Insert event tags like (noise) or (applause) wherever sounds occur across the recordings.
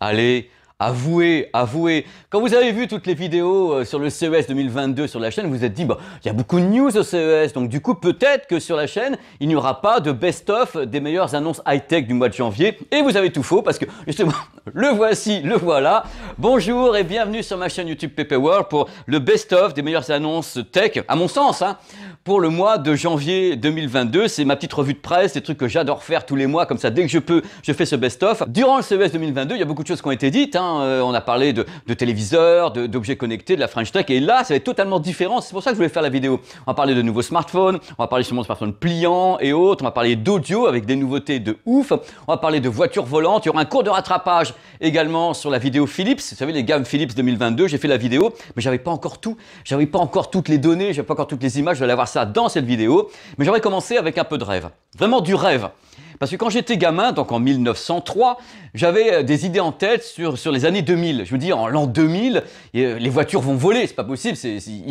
Allez Avouez, avouez. Quand vous avez vu toutes les vidéos euh, sur le CES 2022 sur la chaîne, vous vous êtes dit, bah, il y a beaucoup de news au CES, donc du coup, peut-être que sur la chaîne, il n'y aura pas de best-of des meilleures annonces high-tech du mois de janvier. Et vous avez tout faux parce que, justement, (laughs) le voici, le voilà. Bonjour et bienvenue sur ma chaîne YouTube PP World pour le best-of des meilleures annonces tech, à mon sens, hein, pour le mois de janvier 2022. C'est ma petite revue de presse, des trucs que j'adore faire tous les mois, comme ça, dès que je peux, je fais ce best-of. Durant le CES 2022, il y a beaucoup de choses qui ont été dites, hein. Hein, euh, on a parlé de, téléviseurs, d'objets connectés, de la French Tech. Et là, ça va être totalement différent. C'est pour ça que je voulais faire la vidéo. On va parler de nouveaux smartphones. On va parler sur mon smartphone pliant et autres. On va parler d'audio avec des nouveautés de ouf. On va parler de voitures volantes. Il y aura un cours de rattrapage également sur la vidéo Philips. Vous savez, les gammes Philips 2022, j'ai fait la vidéo, mais j'avais pas encore tout. J'avais pas encore toutes les données. J'avais pas encore toutes les images. Je vais aller voir ça dans cette vidéo. Mais j'aimerais commencer avec un peu de rêve. Vraiment du rêve. Parce que quand j'étais gamin, donc en 1903, j'avais euh, des idées en tête sur, les années 2000. Je me dis, en l'an 2000, euh, les voitures vont voler, c'est pas possible,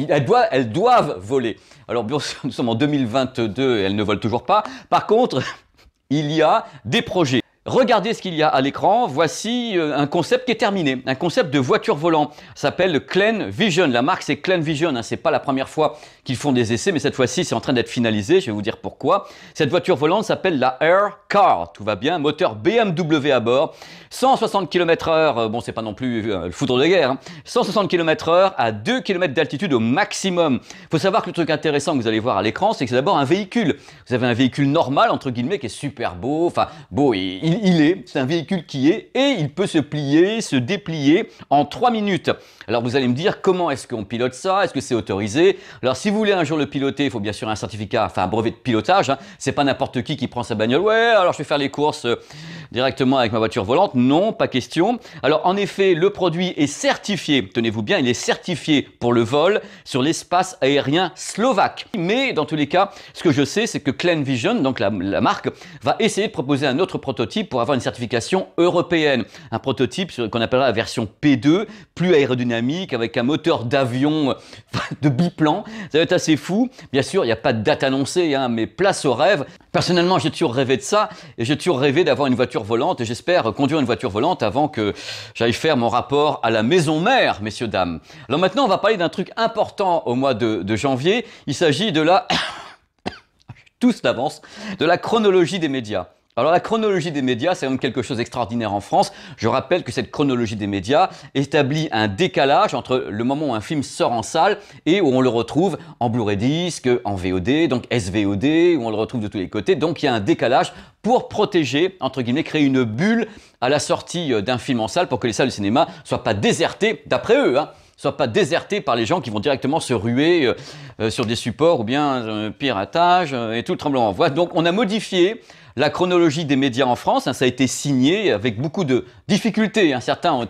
elles, doivent, voler. Alors (laughs) nous sommes en 2022 et elles ne volent toujours pas. Par contre, (laughs) il y a des projets. Regardez ce qu'il y a à l'écran. Voici euh, un concept qui est terminé, un concept de voiture volant. s'appelle Clean Vision. La marque c'est Clean Vision. Hein. ce n'est pas la première fois qu'ils font des essais, mais cette fois-ci c'est en train d'être finalisé. Je vais vous dire pourquoi. Cette voiture volante s'appelle la Air Car. Tout va bien. Moteur BMW à bord. 160 km/h. Euh, bon, c'est pas non plus euh, le foudre de guerre. 160 hein. km/h à 2 km d'altitude au maximum. Il Faut savoir que le truc intéressant que vous allez voir à l'écran, c'est que c'est d'abord un véhicule. Vous avez un véhicule normal entre guillemets qui est super beau. Enfin beau. Il, il est, c'est un véhicule qui est, et il peut se plier, se déplier en 3 minutes. Alors vous allez me dire, comment est-ce qu'on pilote ça Est-ce que c'est autorisé Alors si vous voulez un jour le piloter, il faut bien sûr un certificat, enfin un brevet de pilotage. Hein. C'est pas n'importe qui qui prend sa bagnole. Ouais, alors je vais faire les courses euh, directement avec ma voiture volante. Non, pas question. Alors en effet, le produit est certifié, tenez-vous bien, il est certifié pour le vol sur l'espace aérien slovaque. Mais dans tous les cas, ce que je sais, c'est que Clan Vision, donc la marque, va essayer de proposer un autre prototype pour avoir une certification européenne. Un prototype qu'on appellera la version P2, plus aérodynamique, avec un moteur d'avion (laughs) de biplan. Ça va être assez fou. Bien sûr, il n'y a pas de date annoncée, hein, mais place au rêve. Personnellement, j'ai toujours rêvé de ça, et j'ai toujours rêvé d'avoir une voiture volante, et j'espère conduire une voiture volante avant que j'aille faire mon rapport à la maison mère, messieurs, dames. Alors maintenant, on va parler d'un truc important au mois de, de janvier. Il s'agit de la... (coughs) (coughs) tous d'avance, de la chronologie des médias. Alors la chronologie des médias, c'est même quelque chose d'extraordinaire en France. Je rappelle que cette chronologie des médias établit un décalage entre le moment où un film sort en salle et où on le retrouve en Blu-ray disque, en VOD, donc SVOD, où on le retrouve de tous les côtés. Donc il y a un décalage pour protéger, entre guillemets, créer une bulle à la sortie euh, d'un film en salle pour que les salles de cinéma soient pas désertées, d'après eux, hein, soient pas désertées par les gens qui vont directement se ruer euh, euh, sur des supports ou bien piratage et tout le tremblement en voix. Donc on a modifié la chronologie des médias en France. Hein, ça a été signé avec beaucoup de difficultés. Hein. Certains ont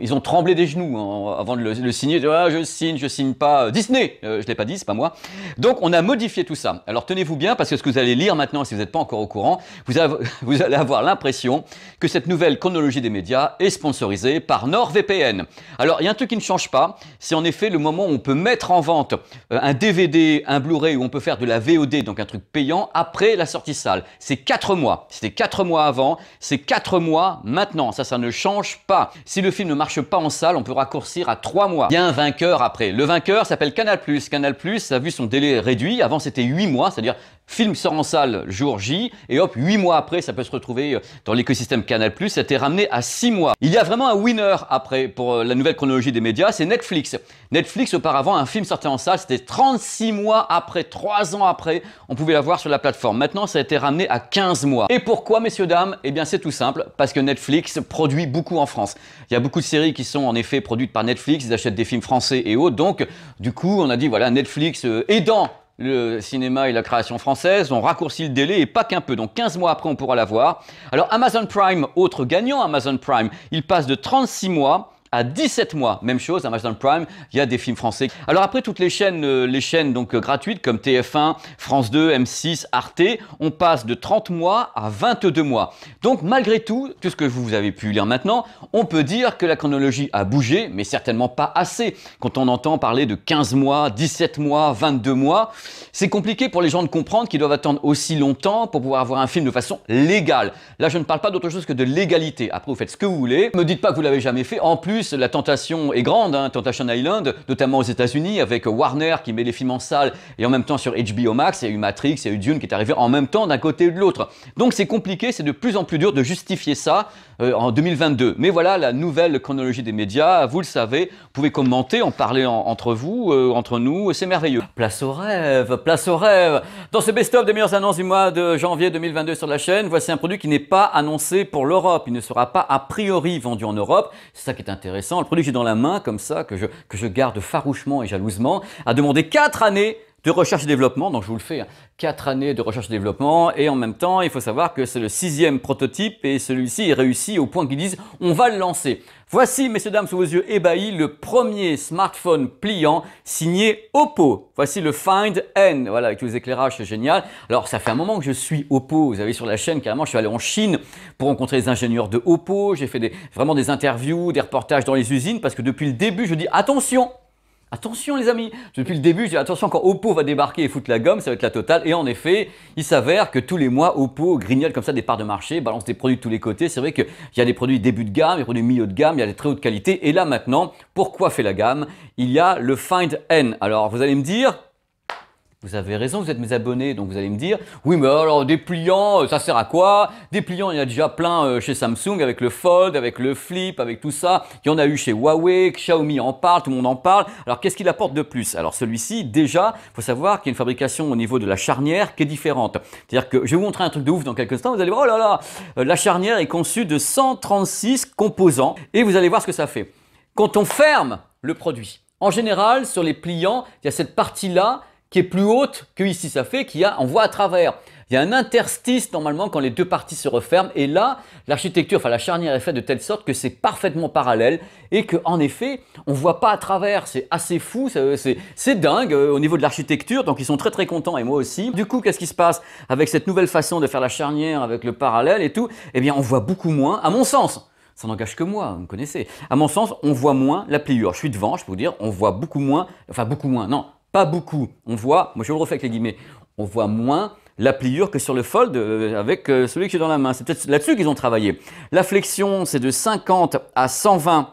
ils ont tremblé des genoux hein, avant de le, signer. Ah, je signe, je signe pas. Euh, Disney, euh, je l'ai pas dit, c'est pas moi. Donc on a modifié tout ça. Alors tenez-vous bien parce que ce que vous allez lire maintenant, si vous n'êtes pas encore au courant, (laughs) vous, allez avoir l'impression que cette nouvelle chronologie des médias est sponsorisée par NordVPN. Alors il y a un truc qui ne change pas, c'est en effet le moment où on peut mettre en vente euh, un DVD, un Blu-ray, où on peut faire de la VOD, donc un truc payant après la sortie sale. C'est 4 mois. C'était quatre mois avant, c'est quatre mois maintenant. Ça, ça ne change pas. Si le film ne marche pas en salle, on peut raccourcir à trois mois. Il y a un vainqueur après. Le vainqueur s'appelle Canal+. Canal+, a vu son délai réduit. Avant, c'était huit mois, c'est-à-dire film sort en salle jour J, et hop, huit mois après, ça peut se retrouver euh, dans l'écosystème Canal+, ça a été ramené à six mois. Il y a vraiment un winner après pour euh, la nouvelle chronologie des médias, c'est Netflix. Netflix, auparavant, un film sortait en salle, c'était 36 mois après, trois ans après, on pouvait l'avoir sur la plateforme. Maintenant, ça a été ramené à 15 et pourquoi, messieurs, dames Eh bien, c'est tout simple, parce que Netflix produit beaucoup en France. Il y a beaucoup de séries qui sont en effet produites par Netflix, ils achètent des films français et autres, donc du coup, on a dit, voilà, Netflix euh, aidant le cinéma et la création française, on raccourcit le délai et pas qu'un peu, donc 15 mois après on pourra la voir. Alors Amazon Prime, autre gagnant Amazon Prime, il passe de 36 mois à 17 mois. Même chose, Amazon Prime, il y a des films français. Alors après toutes les chaînes, euh, les chaînes donc euh, gratuites comme TF1, France 2, M6, Arte, on passe de 30 mois à 22 mois. Donc malgré tout, tout ce que vous avez pu lire maintenant, on peut dire que la chronologie a bougé, mais certainement pas assez. Quand on entend parler de 15 mois, 17 mois, 22 mois, c'est compliqué pour les gens de comprendre qu'ils doivent attendre aussi longtemps pour pouvoir avoir un film de façon légale. Là, je ne parle pas d'autre chose que de légalité. Après, vous faites ce que vous voulez. Me dites pas que vous l'avez jamais fait. En plus, la tentation est grande, hein, Tentation Island, notamment aux États-Unis, avec Warner qui met les films en salle et en même temps sur HBO Max. Il y a eu Matrix, il y a eu Dune qui est arrivé en même temps d'un côté ou de l'autre. Donc c'est compliqué, c'est de plus en plus dur de justifier ça euh, en 2022. Mais voilà la nouvelle chronologie des médias. Vous le savez, vous pouvez commenter, en parler entre vous, euh, entre nous, c'est merveilleux. Place au rêve, place au rêve. Dans ce best-of des meilleures annonces du mois de janvier 2022 sur la chaîne, voici un produit qui n'est pas annoncé pour l'Europe. Il ne sera pas a priori vendu en Europe. C'est ça qui est intéressant le produit que j'ai dans la main, comme ça, que je, que je garde farouchement et jalousement, a demandé quatre années de recherche et développement, donc je vous le fais, 4 hein. années de recherche et développement, et en même temps, il faut savoir que c'est le sixième prototype, et celui-ci est réussi au point qu'ils disent « on va le lancer ». Voici, messieurs, dames, sous vos yeux ébahis, le premier smartphone pliant signé Oppo. Voici le Find N, voilà, avec tous les éclairages, c'est génial. Alors, ça fait un moment que je suis Oppo, vous avez sur la chaîne, carrément, je suis allé en Chine pour rencontrer les ingénieurs de Oppo, j'ai fait vraiment des interviews, des reportages dans les usines, parce que depuis le début, je dis « attention !» Attention les amis Depuis le début, j'ai attention quand Oppo va débarquer et foutre la gomme, ça va être la totale. Et en effet, il s'avère que tous les mois, Oppo grignole comme ça des parts de marché, balance des produits de tous les côtés. C'est vrai qu'il y a des produits début de gamme, des produits milieu de gamme, il y a des très hautes qualités. Et là maintenant, pourquoi fait la gamme Il y a le Find N. Alors vous allez me dire, vous avez raison, vous êtes mes abonnés, donc vous allez me dire, oui mais alors des pliants, euh, ça sert à quoi Des pliants, il y en a déjà plein euh, chez Samsung avec le Fold, avec le Flip, avec tout ça. Il y en a eu chez Huawei, Xiaomi en parle, tout le monde en parle. Alors qu'est-ce qu'il apporte de plus Alors celui-ci, déjà, faut savoir qu'il y a une fabrication au niveau de la charnière qui est différente. C'est-à-dire que je vais vous montrer un truc de ouf dans quelques instants, vous allez voir, oh là là, euh, la charnière est conçue de 136 composants et vous allez voir ce que ça fait. Quand on ferme le produit, en général, sur les pliants, il y a cette partie-là qui est plus haute que ici. Ça fait qu'il y a, on voit à travers. Il y a un interstice normalement quand les deux parties se referment. Et là, l'architecture, enfin la charnière est faite de telle sorte que c'est parfaitement parallèle et que en effet, on voit pas à travers. C'est assez fou, c'est dingue euh, au niveau de l'architecture. Donc ils sont très très contents et moi aussi. Du coup, qu'est-ce qui se passe avec cette nouvelle façon de faire la charnière avec le parallèle et tout Eh bien, on voit beaucoup moins, à mon sens ça n'engage que moi, vous me connaissez. À mon sens, on voit moins la pliure. Je suis devant, je peux vous dire, on voit beaucoup moins, enfin beaucoup moins, non, pas beaucoup. On voit, moi je le refais avec les guillemets, on voit moins la pliure que sur le fold euh, avec euh, celui que j'ai dans la main. C'est peut-être là-dessus qu'ils ont travaillé. La flexion, c'est de 50 à 120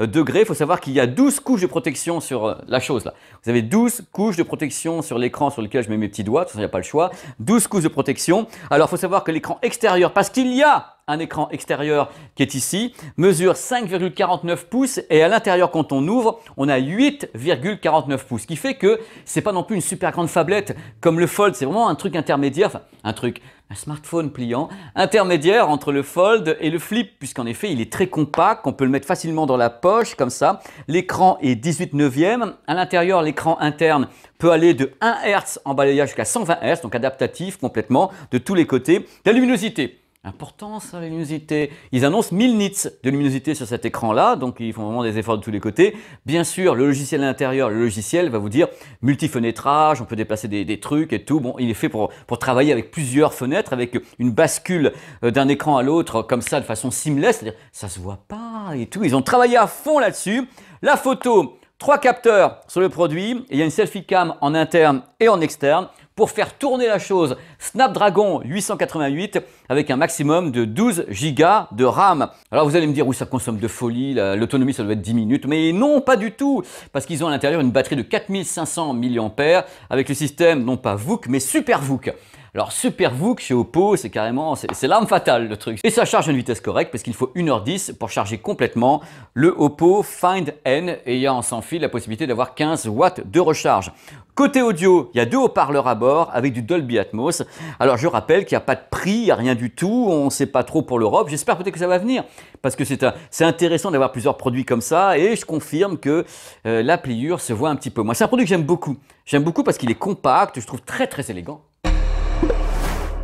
euh, degrés. Il faut savoir qu'il y a 12 couches de protection sur la chose là. Vous avez 12 couches de protection sur l'écran sur lequel je mets mes petits doigts, de toute façon il n'y a pas le choix. 12 couches de protection. Alors il faut savoir que l'écran extérieur, parce qu'il y a un écran extérieur qui est ici, mesure 5,49 pouces et à l'intérieur quand on ouvre, on a 8,49 pouces, ce qui fait que n'est pas non plus une super grande fablette comme le Fold, c'est vraiment un truc intermédiaire, un truc, un smartphone pliant, intermédiaire entre le Fold et le Flip, puisqu'en effet il est très compact, qu'on peut le mettre facilement dans la poche comme ça. L'écran est 18 9e. à l'intérieur l'écran interne peut aller de 1 Hz en balayage jusqu'à 120 Hz, donc adaptatif complètement de tous les côtés. La luminosité importance ça, hein, la luminosité. Ils annoncent 1000 nits de luminosité sur cet écran-là, donc ils font vraiment des efforts de tous les côtés. Bien sûr, le logiciel à l'intérieur, le logiciel va vous dire multi-fenêtrage, on peut déplacer des, trucs et tout. Bon, il est fait pour, travailler avec plusieurs fenêtres, avec une bascule euh, d'un écran à l'autre, comme ça, de façon seamless, cest à ça se voit pas et tout. Ils ont travaillé à fond là-dessus. La photo, Trois capteurs sur le produit, et il y a une selfie cam en interne et en externe pour faire tourner la chose. Snapdragon 888 avec un maximum de 12 Go de RAM. Alors vous allez me dire, où ça consomme de folie, l'autonomie, ça doit être 10 minutes. Mais non, pas du tout, parce qu'ils ont à l'intérieur une batterie de 4500 mAh avec le système, non pas VOOC, mais Super VOOC. Alors super que chez Oppo, c'est carrément, c'est l'arme fatale le truc. Et ça charge à une vitesse correcte parce qu'il faut 1h10 pour charger complètement le Oppo Find N et ayant en sans fil la possibilité d'avoir 15 watts de recharge. Côté audio, il y a deux haut-parleurs à bord avec du Dolby Atmos. Alors je rappelle qu'il n'y a pas de prix, il n'y a rien du tout, on ne sait pas trop pour l'Europe. J'espère peut-être que ça va venir parce que c'est intéressant d'avoir plusieurs produits comme ça et je confirme que euh, la pliure se voit un petit peu moins. C'est un produit que j'aime beaucoup. J'aime beaucoup parce qu'il est compact, je trouve très très élégant.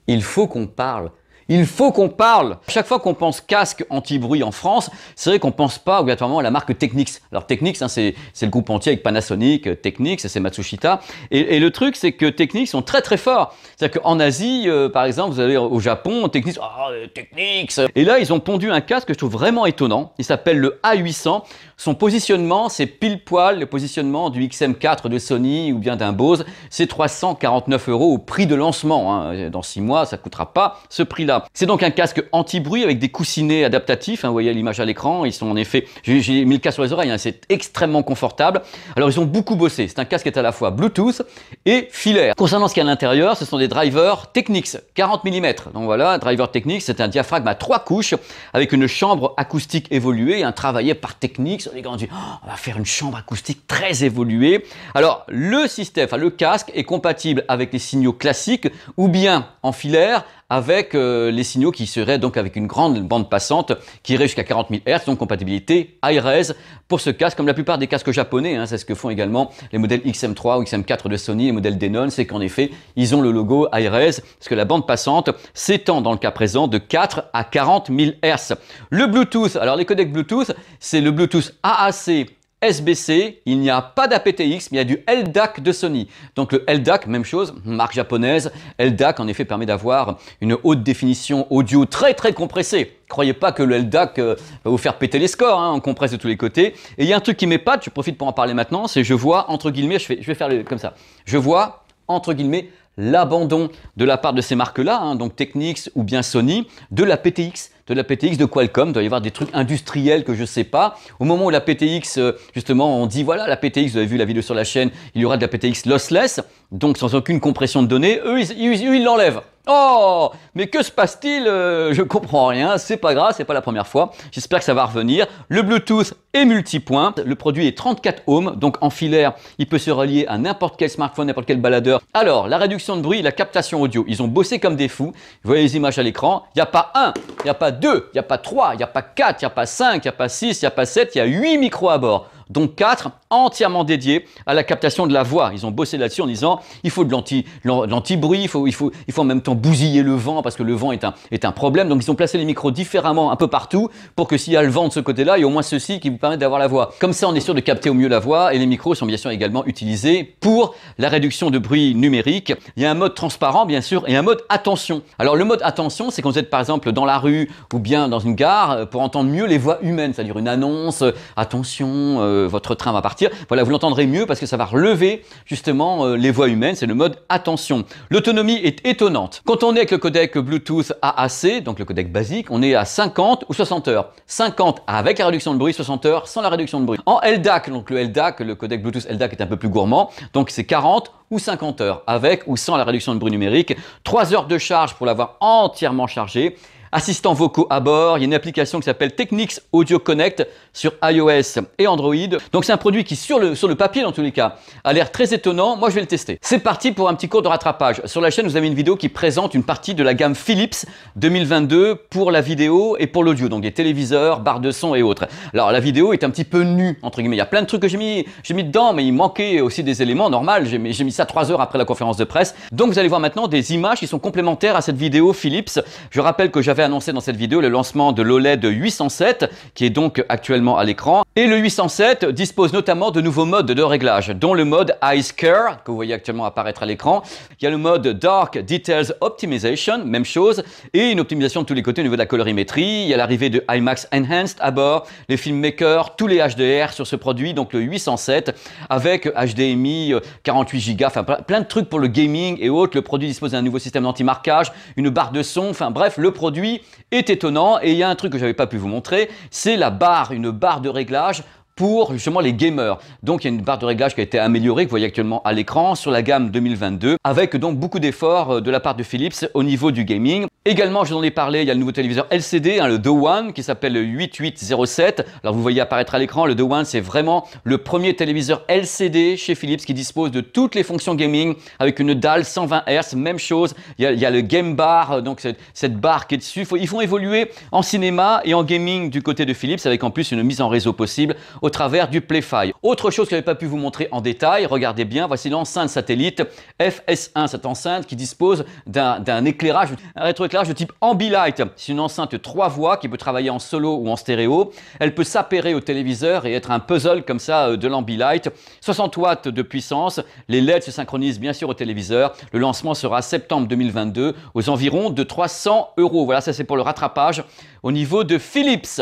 Il faut qu'on parle. Il faut qu'on parle. Chaque fois qu'on pense casque anti-bruit en France, c'est vrai qu'on pense pas obligatoirement à la marque Technics. Alors Technics, hein, c'est le groupe entier avec Panasonic, euh, Technics, c'est Matsushita. Et, le truc, c'est que Technics sont très très forts. C'est-à-dire qu'en Asie, euh, par exemple, vous allez au Japon, Technics, oh, Technics. Et là, ils ont pondu un casque que je trouve vraiment étonnant. Il s'appelle le A800. Son positionnement, c'est pile poil le positionnement du XM4 de Sony ou bien d'un Bose. C'est 349 euros au prix de lancement. Hein. Dans 6 mois, ça ne coûtera pas ce prix-là. C'est donc un casque anti-bruit avec des coussinets adaptatifs. Hein. Vous voyez l'image à l'écran. Ils sont en effet, j'ai mis le cas sur les oreilles. Hein. C'est extrêmement confortable. Alors ils ont beaucoup bossé. C'est un casque qui est à la fois Bluetooth et filaire. Concernant ce qu'il y a à l'intérieur, ce sont des drivers Technics 40 mm. Donc voilà, driver Technics, c'est un diaphragme à trois couches avec une chambre acoustique évoluée, un travaillé par Technics on, oh, on va faire une chambre acoustique très évoluée. Alors, le système, le casque est compatible avec les signaux classiques ou bien en filaire avec euh, les signaux qui seraient donc avec une grande bande passante qui irait jusqu'à 40 000 Hz, donc compatibilité iRES pour ce casque, comme la plupart des casques japonais, hein, c'est ce que font également les modèles XM3 ou XM4 de Sony, les modèles Denon, c'est qu'en effet, ils ont le logo iRes, parce que la bande passante s'étend dans le cas présent de 4 à 40 000 Hz. Le Bluetooth, alors les codecs Bluetooth, c'est le Bluetooth AAC SBC, il n'y a pas d'APTX, mais il y a du LDAC de Sony. Donc le LDAC, même chose, marque japonaise. LDAC en effet permet d'avoir une haute définition audio très très compressée. Croyez pas que le LDAC euh, va vous faire péter les scores, hein, on compresse de tous les côtés. Et il y a un truc qui m'épate, je profite pour en parler maintenant, c'est je vois entre guillemets, je, vais faire comme ça, je vois entre guillemets l'abandon de la part de ces marques-là, hein, donc Technics ou bien Sony, de la PTX de la PTX de Qualcomm. Il doit y avoir des trucs industriels que je ne sais pas. Au moment où la PTX, euh, justement, on dit voilà, la PTX, vous avez vu la vidéo sur la chaîne, il y aura de la PTX lossless, donc sans aucune compression de données. Eux, ils l'enlèvent. Oh Mais que se passe-t-il euh, Je comprends rien, c'est pas grave, c'est pas la première fois. J'espère que ça va revenir. Le Bluetooth est multipoint. Le produit est 34 ohms, donc en filaire, il peut se relier à n'importe quel smartphone, n'importe quel baladeur. Alors, la réduction de bruit, la captation audio, ils ont bossé comme des fous. Vous voyez les images à l'écran. Il n'y a pas un, il n'y a pas deux, il n'y a pas trois, il n'y a pas 4, il n'y a pas 5, il n'y a pas 6, il n'y a pas 7, il y a 8 micros à bord. Donc quatre entièrement dédiés à la captation de la voix. Ils ont bossé là-dessus en disant il faut de l'anti-bruit, il faut, il, faut, il faut en même temps bousiller le vent parce que le vent est un, est un problème. Donc ils ont placé les micros différemment un peu partout pour que s'il y a le vent de ce côté-là, il y a au moins ceci qui vous permet d'avoir la voix. Comme ça, on est sûr de capter au mieux la voix et les micros sont bien sûr également utilisés pour la réduction de bruit numérique. Il y a un mode transparent bien sûr et un mode attention. Alors le mode attention, c'est quand vous êtes par exemple dans la rue ou bien dans une gare euh, pour entendre mieux les voix humaines, c'est-à-dire une annonce, euh, attention, euh, euh, votre train va partir. Voilà, vous l'entendrez mieux parce que ça va relever justement euh, les voix humaines. C'est le mode attention. L'autonomie est étonnante. Quand on est avec le codec Bluetooth AAC, donc le codec basique, on est à 50 ou 60 heures. 50 avec la réduction de bruit, 60 heures sans la réduction de bruit. En LDAC, donc le LDAC, le codec Bluetooth LDAC est un peu plus gourmand, donc c'est 40 ou 50 heures avec ou sans la réduction de bruit numérique. 3 heures de charge pour l'avoir entièrement chargé assistants vocaux à bord. Il y a une application qui s'appelle Technics Audio Connect sur iOS et Android. Donc c'est un produit qui, sur le, sur le papier dans tous les cas, a l'air très étonnant. Moi, je vais le tester. C'est parti pour un petit cours de rattrapage. Sur la chaîne, vous avez une vidéo qui présente une partie de la gamme Philips 2022 pour la vidéo et pour l'audio, donc des téléviseurs, barres de son et autres. Alors la vidéo est un petit peu nue, entre guillemets. Il y a plein de trucs que j'ai mis, j'ai mis dedans, mais il manquait aussi des éléments normal. J'ai mis, mis, ça trois heures après la conférence de presse. Donc vous allez voir maintenant des images qui sont complémentaires à cette vidéo Philips. Je rappelle que j'avais annoncé dans cette vidéo le lancement de l'OLED 807 qui est donc actuellement à l'écran. Et le 807 dispose notamment de nouveaux modes de réglage, dont le mode Ice Care, que vous voyez actuellement apparaître à l'écran. Il y a le mode Dark Details Optimization, même chose, et une optimisation de tous les côtés au niveau de la colorimétrie. Il y a l'arrivée de IMAX Enhanced à bord, les filmmakers, tous les HDR sur ce produit, donc le 807, avec HDMI 48 Go, enfin plein de trucs pour le gaming et autres. Le produit dispose d'un nouveau système d'anti-marquage, une barre de son, enfin bref, le produit est étonnant et il y a un truc que je j'avais pas pu vous montrer, c'est la barre, une barre de réglage pour justement les gamers. Donc il y a une barre de réglage qui a été améliorée, que vous voyez actuellement à l'écran, sur la gamme 2022, avec donc beaucoup d'efforts euh, de la part de Philips au niveau du gaming. Également, je vous en ai parlé, il y a le nouveau téléviseur LCD, hein, le Do One, qui s'appelle 8807. Alors vous voyez apparaître à l'écran, le Do One, c'est vraiment le premier téléviseur LCD chez Philips qui dispose de toutes les fonctions gaming avec une dalle 120 Hz. Même chose, il y a, le Game Bar, euh, donc cette, cette barre qui est dessus. ils font évoluer en cinéma et en gaming du côté de Philips, avec en plus une mise en réseau possible au travers du Playfy. Autre chose que je n'avais pas pu vous montrer en détail, regardez bien, voici l'enceinte satellite FS1, cette enceinte qui dispose d'un éclairage, un rétroéclairage de type Ambilight. C'est une enceinte trois voix qui peut travailler en solo ou en stéréo. Elle peut s'appairer au téléviseur et être un puzzle comme ça euh, de l'Ambilight. 60 watts de puissance, les LED se synchronisent bien sûr au téléviseur. Le lancement sera septembre 2022 aux environs de 300 euros. Voilà, ça c'est pour le rattrapage au niveau de Philips.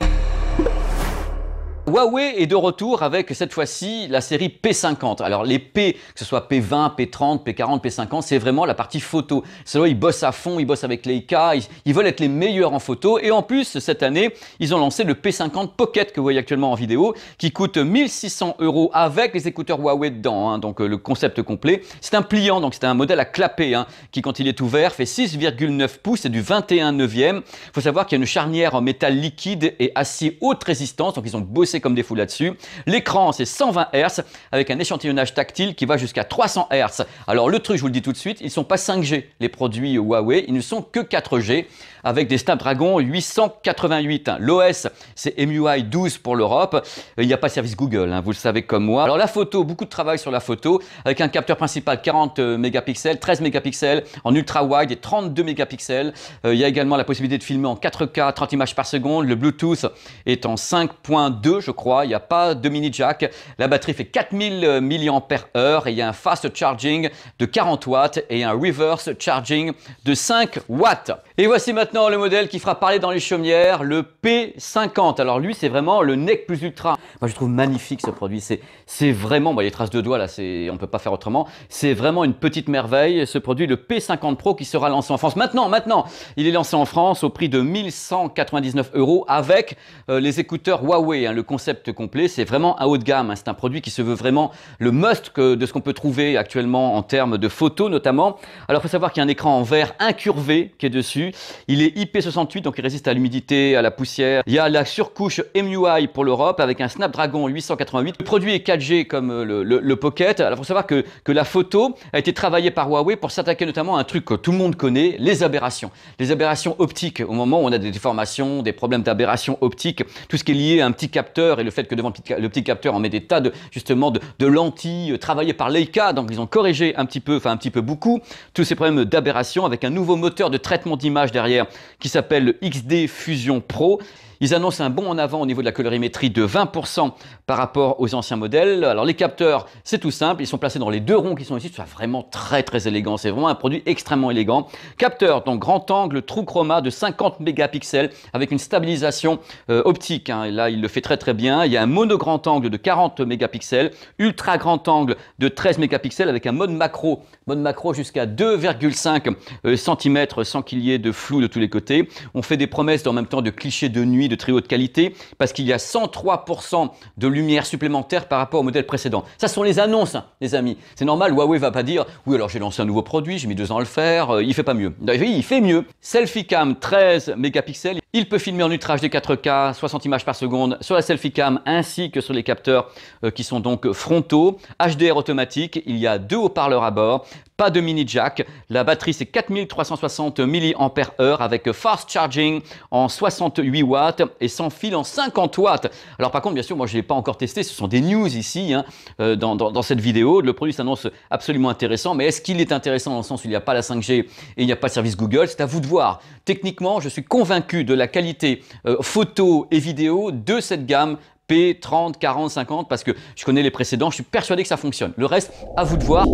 Huawei est de retour avec cette fois-ci la série P50. Alors les P, que ce soit P20, P30, P40, P50, c'est vraiment la partie photo. C'est là ils bossent à fond, ils bossent avec Leica, ils, ils, veulent être les meilleurs en photo. Et en plus, cette année, ils ont lancé le P50 Pocket que vous voyez actuellement en vidéo, qui coûte 1600 euros avec les écouteurs Huawei dedans. Hein. donc euh, le concept complet. C'est un pliant, donc c'est un modèle à clapper, hein, qui quand il est ouvert fait 6,9 pouces et du 21 e Il faut savoir qu'il y a une charnière en métal liquide et assez haute résistance, donc ils ont bossé comme comme fous là-dessus. L'écran, c'est 120 Hz avec un échantillonnage tactile qui va jusqu'à 300 Hz. Alors le truc, je vous le dis tout de suite, ils ne sont pas 5G, les produits Huawei, ils ne sont que 4G avec des Snapdragon 888. L'OS, c'est MUI 12 pour l'Europe. Il n'y a pas service Google, hein, vous le savez comme moi. Alors la photo, beaucoup de travail sur la photo, avec un capteur principal 40 euh, mégapixels, 13 mégapixels en ultra-wide et 32 mégapixels. Euh, il y a également la possibilité de filmer en 4K, 30 images par seconde. Le Bluetooth est en 5.2, je crois. Il n'y a pas de mini jack. La batterie fait 4000 mAh euh, et il y a un fast charging de 40 watts et un reverse charging de 5 watts. Et voici maintenant le modèle qui fera parler dans les chaumières, le P50. Alors lui, c'est vraiment le neck plus ultra. Moi, je trouve magnifique ce produit. C'est vraiment, les traces de doigts là, on peut pas faire autrement. C'est vraiment une petite merveille, ce produit, le P50 Pro qui sera lancé en France. Maintenant, maintenant, il est lancé en France au prix de 1199 euros avec euh, les écouteurs Huawei. Hein, le concept complet, c'est vraiment à haut de gamme. Hein. c'est un produit qui se veut vraiment le must de ce qu'on peut trouver actuellement en termes de photos notamment. Alors, faut savoir qu'il y a un écran en verre incurvé qui est dessus il est IP68, donc il résiste à l'humidité, à la poussière. Il y a la surcouche MUI pour l'Europe avec un Snapdragon 888. Le produit est 4G comme euh, le, Pocket. Alors, il faut savoir que, que la photo a été travaillée par Huawei pour s'attaquer notamment à un truc que tout le monde connaît, les aberrations. Les aberrations optiques, au moment où on a des déformations, des problèmes d'aberrations optiques, tout ce qui est lié à un petit capteur et le fait que devant le petit capteur, on met des tas de, justement, de, lentilles euh, travaillées par Leica, donc ils ont corrigé un petit peu, enfin un petit peu beaucoup, tous ces problèmes d'aberrations avec un nouveau moteur de traitement d'image derrière qui s'appelle le XD Fusion Pro ils annoncent un bond en avant au niveau de la colorimétrie de 20% par rapport aux anciens modèles. Alors les capteurs, c'est tout simple, ils sont placés dans les deux ronds qui sont ici, c'est vraiment très très élégant, c'est vraiment un produit extrêmement élégant. Capteur donc grand angle, true chroma de 50 mégapixels avec une stabilisation euh, optique. Hein. Et là, il le fait très très bien. Il y a un mono grand angle de 40 mégapixels, ultra grand angle de 13 mégapixels avec un mode macro, mode macro jusqu'à 2,5 cm euh, sans qu'il y ait de flou de tous les côtés. On fait des promesses en même temps de clichés de nuit, de très haute qualité parce qu'il y a 103% de lumière supplémentaire par rapport au modèle précédent. Ça sont les annonces, hein, les amis. C'est normal, Huawei va pas dire oui alors j'ai lancé un nouveau produit, j'ai mis deux ans à le faire, euh, il fait pas mieux. Oui, il fait mieux. Selfie cam 13 mégapixels, il peut filmer en ultra HD 4K, 60 images par seconde sur la selfie cam ainsi que sur les capteurs euh, qui sont donc frontaux, HDR automatique, il y a deux haut-parleurs à bord, pas de mini jack. La batterie c'est 4360 mAh avec fast charging en 68 watts et sans fil en 50 watts. Alors par contre bien sûr moi je l'ai pas encore testé, ce sont des news ici hein, euh, dans, cette vidéo. Le produit s'annonce absolument intéressant, mais est-ce qu'il est intéressant dans le sens où il n'y a pas la 5G et il n'y a pas le service Google C'est à vous de voir. Techniquement je suis convaincu de la qualité euh, photo et vidéo de cette gamme p 30, 40, 50 parce que je connais les précédents, je suis persuadé que ça fonctionne. Le reste, à vous de voir.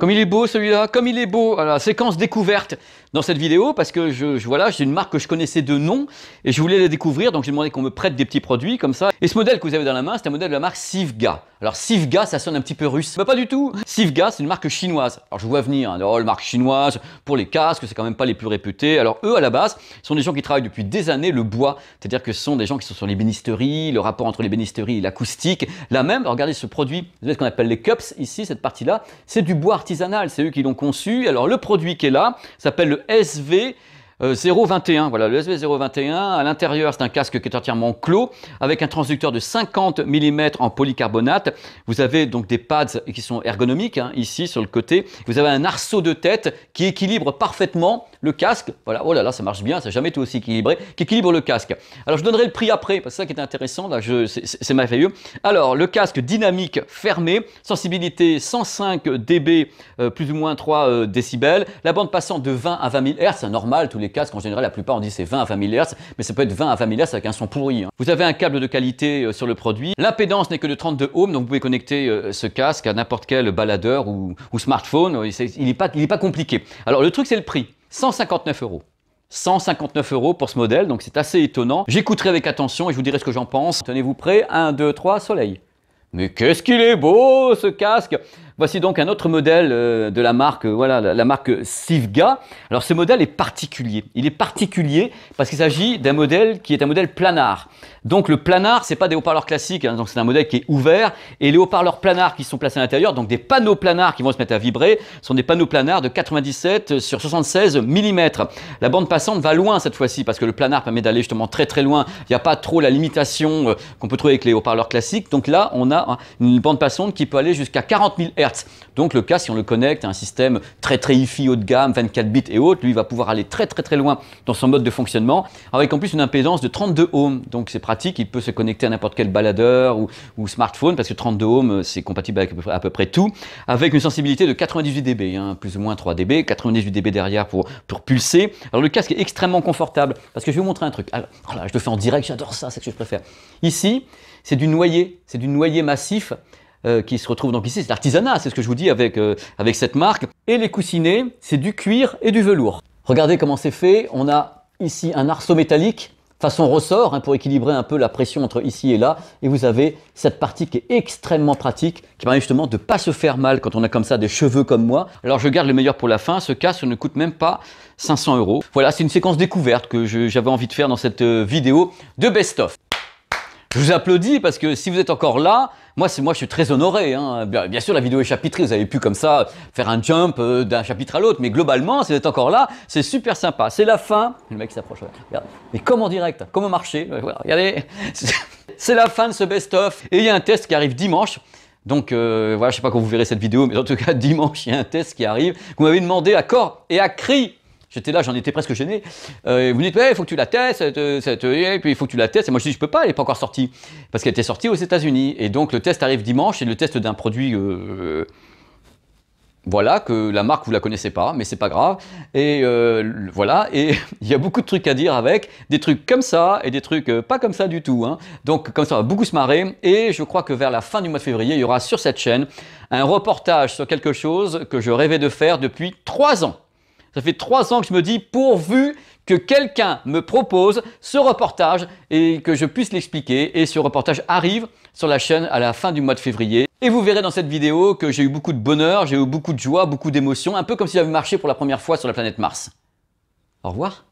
Comme il est beau celui-là, comme il est beau. Alors, séquence découverte dans cette vidéo parce que je, je voilà, j'ai une marque que je connaissais de nom et je voulais la découvrir, donc j'ai demandé qu'on me prête des petits produits comme ça. Et ce modèle que vous avez dans la main, c'est un modèle de la marque Sivga. Alors Sivga, ça sonne un petit peu russe. mais bah, pas du tout. Sivga, c'est une marque chinoise. Alors je vois venir, hein, oh, la marque chinoise pour les casques, c'est quand même pas les plus réputés. Alors eux, à la base, sont des gens qui travaillent depuis des années le bois, c'est-à-dire que ce sont des gens qui sont sur les bénisteries, le rapport entre les bénisteries et l'acoustique. Là même, regardez ce produit, vous savez ce qu'on appelle les cups ici, cette partie-là, c'est du bois artisanal, c'est eux qui l'ont conçu. Alors le produit qui est là s'appelle le SV. 0,21, euh, voilà le SV021, à l'intérieur c'est un casque qui est entièrement clos avec un transducteur de 50 mm en polycarbonate, vous avez donc des pads qui sont ergonomiques hein, ici sur le côté, vous avez un arceau de tête qui équilibre parfaitement le casque, voilà, oh là là, ça marche bien, ça n'a jamais été aussi équilibré, Qu'équilibre le casque. Alors je donnerai le prix après, parce que ça qui est intéressant, là, c'est merveilleux. Alors, le casque dynamique fermé, sensibilité 105 dB, euh, plus ou moins 3 euh, décibels, la bande passante de 20 à 20 000 Hz, normal, tous les casques, en général, la plupart on dit c'est 20 à 20 000 Hz, mais ça peut être 20 à 20 000 Hz avec un son pourri. Hein. Vous avez un câble de qualité euh, sur le produit, l'impédance n'est que de 32 ohms, donc vous pouvez connecter ce casque à n'importe quel baladeur ou, smartphone, il n'est pas compliqué. Alors, le truc, c'est le prix. 159 euros. 159 euros pour ce modèle, donc c'est assez étonnant. J'écouterai avec attention et je vous dirai ce que j'en pense. Tenez-vous prêt, 1, 2, 3, soleil. Mais qu'est-ce qu'il est beau ce casque Voici donc un autre modèle euh, de la marque, euh, voilà, la marque Sivga. Alors ce modèle est particulier. Il est particulier parce qu'il s'agit d'un modèle qui est un modèle planar. Donc le planar, c'est pas des haut-parleurs classiques, hein, donc c'est un modèle qui est ouvert. Et les haut-parleurs planards qui sont placés à l'intérieur, donc des panneaux planards qui vont se mettre à vibrer, sont des panneaux planards de 97 sur 76 mm. La bande passante va loin cette fois-ci parce que le planar permet d'aller justement très très loin. Il n'y a pas trop la limitation euh, qu'on peut trouver avec les haut-parleurs classiques. Donc là, on a hein, une bande passante qui peut aller jusqu'à 40 000 Hz. Donc le cas, si on le connecte à un système très très hi-fi haut de gamme, 24 bits et autres, lui va pouvoir aller très très très loin dans son mode de fonctionnement, avec en plus une impédance de 32 ohms. Donc c'est pratique, il peut se connecter à n'importe quel baladeur ou, smartphone, parce que 32 ohms euh, c'est compatible avec à peu, près, tout, avec une sensibilité de 98 dB, hein. plus ou moins 3 dB, 98 dB derrière pour, pulser. Alors le casque est extrêmement confortable, parce que je vais vous montrer un truc. Alors, ah, oh là, je le fais en direct, j'adore ça, c'est ce que je préfère. Ici, c'est du noyer, c'est du noyer massif. Euh, qui se retrouve donc ici. C'est l'artisanat, c'est ce que je vous dis avec, euh, avec cette marque. Et les coussinets, c'est du cuir et du velours. Regardez comment c'est fait. On a ici un arceau métallique façon ressort hein, pour équilibrer un peu la pression entre ici et là. Et vous avez cette partie qui est extrêmement pratique, qui permet justement de ne pas se faire mal quand on a comme ça des cheveux comme moi. Alors je garde le meilleur pour la fin. Ce casque ne coûte même pas 500 euros. Voilà, c'est une séquence découverte que j'avais envie de faire dans cette euh, vidéo de best-of. Je vous applaudis parce que si vous êtes encore là, moi, moi je suis très honoré. Hein. Bien, sûr, la vidéo est chapitrée, vous avez pu comme ça faire un jump euh, d'un chapitre à l'autre, mais globalement, si vous êtes encore là, c'est super sympa. C'est la fin. Le mec s'approche, Mais comment en direct, comment marcher regardez. (laughs) C'est la fin de ce best-of. Et il y a un test qui arrive dimanche. Donc euh, voilà, je sais pas quand vous verrez cette vidéo, mais en tout cas (laughs) dimanche, il y a un test qui arrive. Vous m'avez demandé à corps et à cri J'étais là, j'en étais presque gêné. Vous euh, vous dites, il eh, faut que tu la testes, euh, euh, et puis il faut que tu la testes. Et moi, je dis, je ne peux pas, elle n'est pas encore sortie. Parce qu'elle était sortie aux États-Unis. Et donc, le test arrive dimanche, et le test d'un produit. voilà, que la marque vous la connaissez pas, mais c'est pas grave. Et voilà, et (laughs) il y a beaucoup de trucs à dire avec, des trucs comme ça et des trucs pas comme ça du tout. Hein. Donc comme ça, on va beaucoup se marrer. Et je crois que vers la fin du mois de février, il y aura sur cette chaîne un reportage sur quelque chose que je rêvais de faire depuis trois ans. Ça fait trois ans que je me dis, pourvu que quelqu'un me propose ce reportage et que je puisse l'expliquer. Et ce reportage arrive sur la chaîne à la fin du mois de février. Et vous verrez dans cette vidéo que j'ai eu beaucoup de bonheur, j'ai eu beaucoup de joie, beaucoup d'émotion, un peu comme si j'avais marché pour la première fois sur la planète Mars. Au revoir.